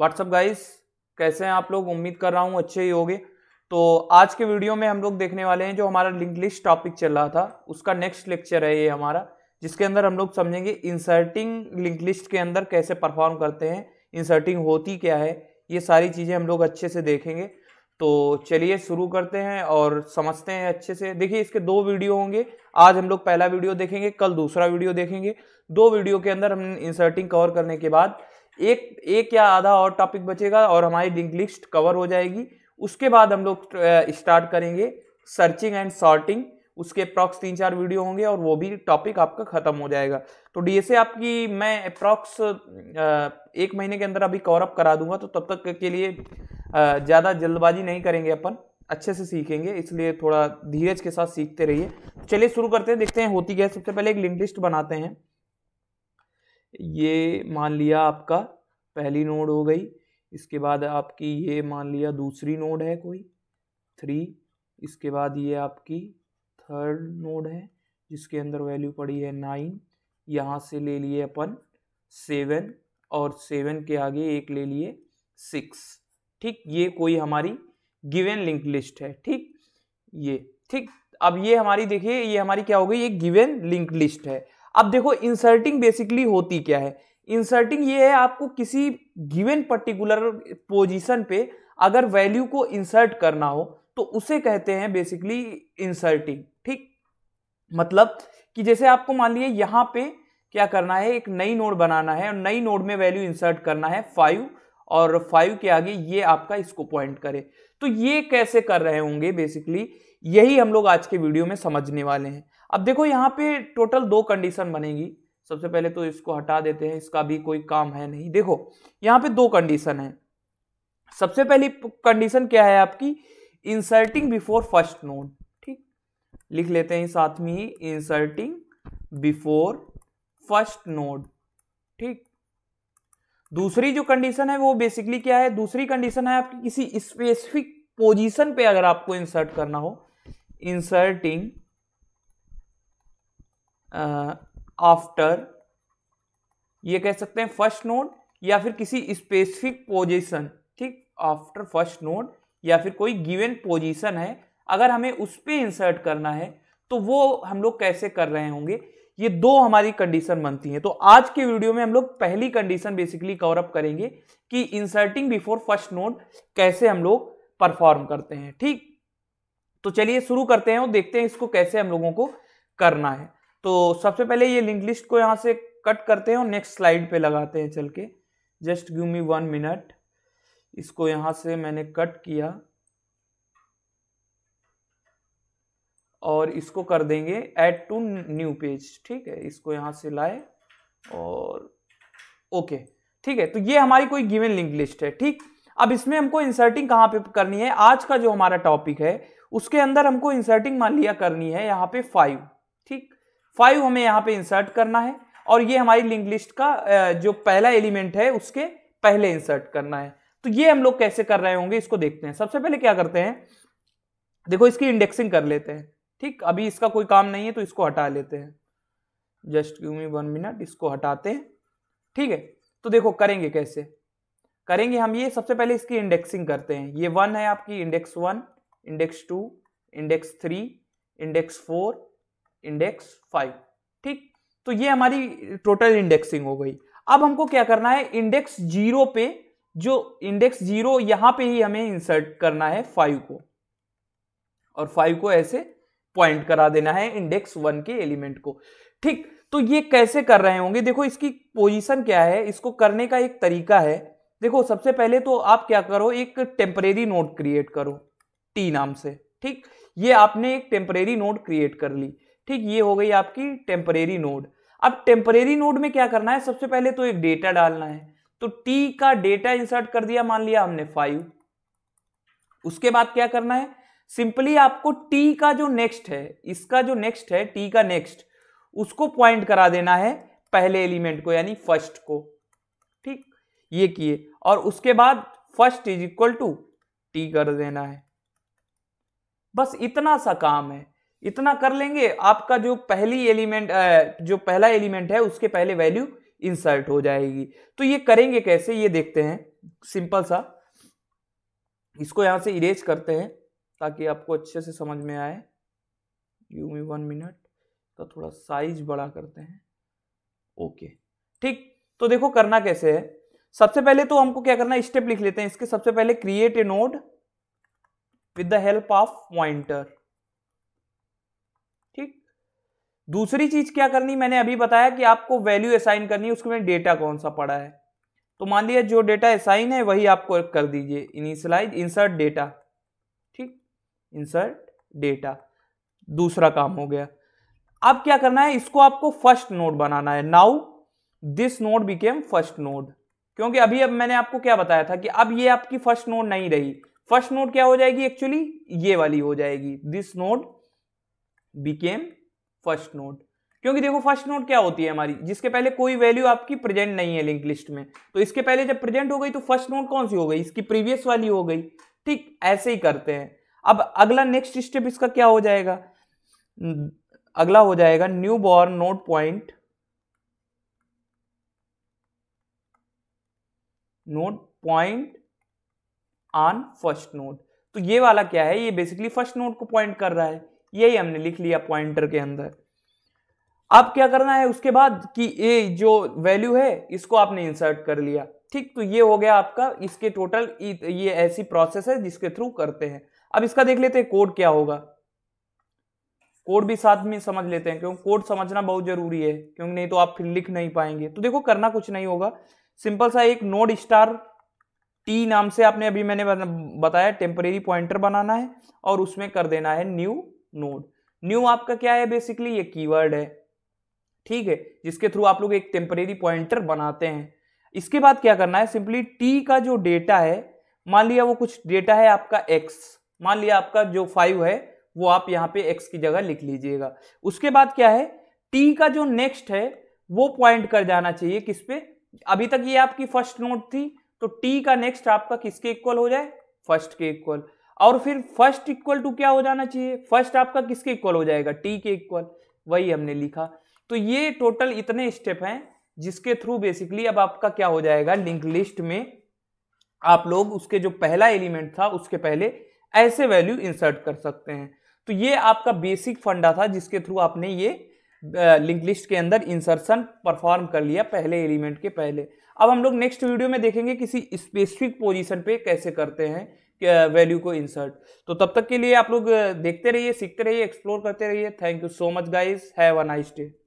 WhatsApp guys कैसे हैं आप लोग उम्मीद कर रहा हूँ अच्छे ही होंगे तो आज के वीडियो में हम लोग देखने वाले हैं जो हमारा लिंक लिस्ट टॉपिक चल रहा था उसका नेक्स्ट लेक्चर है ये हमारा जिसके अंदर हम लोग समझेंगे इंसर्टिंग लिंक लिस्ट के अंदर कैसे परफॉर्म करते हैं इंसर्टिंग होती क्या है ये सारी चीज़ें हम लोग अच्छे से देखेंगे तो चलिए शुरू करते हैं और समझते हैं अच्छे से देखिए इसके दो वीडियो होंगे आज हम लोग पहला वीडियो देखेंगे कल दूसरा वीडियो देखेंगे दो वीडियो के अंदर हम इंसर्टिंग कवर करने के बाद एक एक या आधा और टॉपिक बचेगा और हमारी लिंक लिस्ट कवर हो जाएगी उसके बाद हम लोग स्टार्ट करेंगे सर्चिंग एंड सॉर्टिंग उसके अप्रॉक्स तीन चार वीडियो होंगे और वो भी टॉपिक आपका खत्म हो जाएगा तो डीएसए आपकी मैं अप्रॉक्स एक महीने के अंदर अभी कवरअप करा दूंगा तो तब तक के लिए ज़्यादा जल्दबाजी नहीं करेंगे अपन अच्छे से सीखेंगे इसलिए थोड़ा धीरज के साथ सीखते रहिए चलिए शुरू करते हैं देखते हैं होती क्या है सबसे पहले एक लिंक लिस्ट बनाते हैं ये मान लिया आपका पहली नोड हो गई इसके बाद आपकी ये मान लिया दूसरी नोड है कोई थ्री इसके बाद ये आपकी थर्ड नोड है जिसके अंदर वैल्यू पड़ी है नाइन यहाँ से ले लिए अपन सेवन और सेवन के आगे एक ले लिए सिक्स ठीक ये कोई हमारी गिवन लिंक लिस्ट है ठीक ये ठीक अब ये हमारी देखिए ये हमारी क्या हो गई ये गिवन लिंक लिस्ट है अब देखो इंसर्टिंग बेसिकली होती क्या है इंसर्टिंग ये है आपको किसी गिवन पर्टिकुलर पोजीशन पे अगर वैल्यू को इंसर्ट करना हो तो उसे कहते हैं बेसिकली इंसर्टिंग ठीक मतलब कि जैसे आपको मान लीजिए यहाँ पे क्या करना है एक नई नोड बनाना है और नई नोड में वैल्यू इंसर्ट करना है फाइव और फाइव के आगे ये आपका इसको पॉइंट करे तो ये कैसे कर रहे होंगे बेसिकली यही हम लोग आज के वीडियो में समझने वाले हैं अब देखो यहाँ पे टोटल दो कंडीशन बनेगी सबसे पहले तो इसको हटा देते हैं इसका भी कोई काम है नहीं देखो यहाँ पे दो कंडीशन है सबसे पहली कंडीशन क्या है आपकी इंसर्टिंग बिफोर फर्स्ट नोड ठीक लिख लेते हैं साथ में ही इंसर्टिंग बिफोर फर्स्ट नोड ठीक दूसरी जो कंडीशन है वो बेसिकली क्या है दूसरी कंडीशन है आपकी किसी स्पेसिफिक पोजीशन पे अगर आपको इंसर्ट करना हो इंसर्टिंग आफ्टर ये कह सकते हैं फर्स्ट नोड या फिर किसी स्पेसिफिक पोजीशन ठीक आफ्टर फर्स्ट नोड या फिर कोई गिवन पोजीशन है अगर हमें उस पर इंसर्ट करना है तो वो हम लोग कैसे कर रहे होंगे ये दो हमारी कंडीशन बनती हैं तो आज के वीडियो में हम लोग पहली कंडीशन बेसिकली कवर अप करेंगे कि इंसर्टिंग बिफोर फर्स्ट नोड कैसे हम लोग परफॉर्म करते हैं ठीक तो चलिए शुरू करते हैं और देखते हैं इसको कैसे हम लोगों को करना है तो सबसे पहले ये लिंक लिस्ट को यहाँ से कट करते हैं और नेक्स्ट स्लाइड पे लगाते हैं चल के just give me one minute इसको यहाँ से मैंने कट किया और इसको कर देंगे ऐड टू न्यू पेज ठीक है इसको यहाँ से लाए और ओके ठीक है तो ये हमारी कोई गिवन लिंक लिस्ट है ठीक अब इसमें हमको इंसर्टिंग कहाँ पे करनी है आज का जो हमारा टॉपिक है उसके अंदर हमको इंसर्टिंग मान लिया करनी है यहाँ पे फाइव फाइव हमें यहाँ पे इंसर्ट करना है और ये हमारी लिंक लिस्ट का जो पहला एलिमेंट है उसके पहले इंसर्ट करना है तो ये हम लोग कैसे कर रहे होंगे इसको देखते हैं सबसे पहले क्या करते हैं देखो इसकी इंडेक्सिंग कर लेते हैं ठीक अभी इसका कोई काम नहीं है तो इसको हटा लेते हैं just give me one minute इसको हटाते हैं ठीक है तो देखो करेंगे कैसे करेंगे हम ये सबसे पहले इसकी इंडेक्सिंग करते हैं ये वन है आपकी index one index two index three index four index five ठीक तो ये हमारी टोटल इंडेक्सिंग हो गई अब हमको क्या करना है इंडेक्स जीरो पे जो इंडेक्स जीरो यहां पे ही हमें इंसर्ट करना है फाइव को और फाइव को ऐसे पॉइंट करा देना है इंडेक्स वन के एलिमेंट को ठीक तो ये कैसे कर रहे होंगे देखो इसकी पोजीशन क्या है इसको करने का एक तरीका है देखो सबसे पहले तो आप क्या करो एक टेम्परेरी नोट क्रिएट करो टी नाम से ठीक ये आपने एक टेम्परेरी नोट क्रिएट कर ली ठीक ये हो गई आपकी टेम्परेरी नोड अब टेम्परेरी नोड में क्या करना है सबसे पहले तो एक डेटा डालना है तो टी का डेटा इंसर्ट कर दिया मान लिया हमने फाइव उसके बाद क्या करना है सिंपली आपको टी का जो नेक्स्ट है इसका जो नेक्स्ट है टी का नेक्स्ट उसको पॉइंट करा देना है पहले एलिमेंट को यानी फर्स्ट को ठीक ये किए और उसके बाद first is equal to T कर देना है बस इतना सा काम है इतना कर लेंगे आपका जो पहली एलिमेंट जो पहला एलिमेंट है उसके पहले वैल्यू इंसर्ट हो जाएगी तो ये करेंगे कैसे ये देखते हैं सिंपल सा इसको यहां से इरेज करते हैं ताकि आपको अच्छे से समझ में आए यू मी वन मिनट का थोड़ा साइज बड़ा करते हैं ओके ठीक तो देखो करना कैसे है सबसे पहले तो हमको क्या करना है स्टेप लिख लेते हैं इसके सबसे पहले create a node with the help of pointer दूसरी चीज क्या करनी मैंने अभी बताया कि आपको वैल्यू असाइन करनी है उसके में डेटा कौन सा पड़ा है तो मान लिया जो डेटा असाइन है वही आपको कर दीजिए इनिशलाइज इंसर्ट डेटा ठीक इंसर्ट डेटा दूसरा काम हो गया अब क्या करना है इसको आपको फर्स्ट नोड बनाना है now this node became first node क्योंकि अभी अब मैंने आपको क्या बताया था कि अब ये आपकी फर्स्ट नोड नहीं रही फर्स्ट नोड क्या हो जाएगी एक्चुअली ये वाली हो जाएगी this node became first note क्योंकि देखो फर्स्ट नोट क्या होती है हमारी जिसके पहले कोई वैल्यू आपकी प्रेजेंट नहीं है लिंक लिस्ट में तो इसके पहले जब प्रेजेंट हो गई तो फर्स्ट नोट कौन सी हो गई इसकी प्रीवियस वाली हो गई ठीक ऐसे ही करते हैं अब अगला नेक्स्ट स्टेप इसका क्या हो जाएगा अगला हो जाएगा new born note point note point on first note तो ये वाला क्या है ये बेसिकली फर्स्ट नोट को पॉइंट कर रहा है यही हमने लिख लिया पॉइंटर के अंदर अब क्या करना है उसके बाद कि ये जो वैल्यू है इसको आपने इंसर्ट कर लिया ठीक तो ये हो गया आपका इसके टोटल ये ऐसी प्रोसेस है जिसके थ्रू करते हैं अब इसका देख लेते हैं कोड क्या होगा कोड भी साथ में समझ लेते हैं क्योंकि कोड समझना बहुत जरूरी है क्योंकि नहीं तो आप फिर लिख नहीं पाएंगे तो देखो करना कुछ नहीं होगा सिंपल सा एक नोड स्टार टी नाम से आपने अभी मैंने बताया टेम्परेरी पॉइंटर बनाना है और उसमें कर देना है न्यू नोड न्यू आपका क्या है बेसिकली ये कीवर्ड है ठीक है जिसके थ्रू आप लोग एक टेम्परेरी पॉइंटर बनाते हैं इसके बाद क्या करना है सिंपली टी का जो डेटा है मान लिया वो कुछ डेटा है आपका एक्स मान लिया आपका जो फाइव है वो आप यहाँ पे एक्स की जगह लिख लीजिएगा उसके बाद क्या है टी का जो नेक्स्ट है वो पॉइंट कर जाना चाहिए किस पे अभी तक ये आपकी फर्स्ट नोट थी तो टी का नेक्स्ट आपका किसके इक्वल हो जाए फर्स्ट के इक्वल और फिर फर्स्ट इक्वल टू क्या हो जाना चाहिए फर्स्ट आपका किसके इक्वल हो जाएगा टी के इक्वल वही हमने लिखा तो ये टोटल इतने स्टेप हैं जिसके थ्रू बेसिकली अब आपका क्या हो जाएगा लिंक लिस्ट में आप लोग उसके जो पहला एलिमेंट था उसके पहले ऐसे वैल्यू इंसर्ट कर सकते हैं तो ये आपका बेसिक फंडा था जिसके थ्रू आपने ये लिंक लिस्ट के अंदर इंसर्शन परफॉर्म कर लिया पहले एलिमेंट के पहले अब हम लोग नेक्स्ट वीडियो में देखेंगे किसी स्पेसिफिक पोजीशन पे कैसे करते हैं वैल्यू को इंसर्ट तो तब तक के लिए आप लोग देखते रहिए सीखते रहिए एक्सप्लोर करते रहिए thank you so much guys have a nice day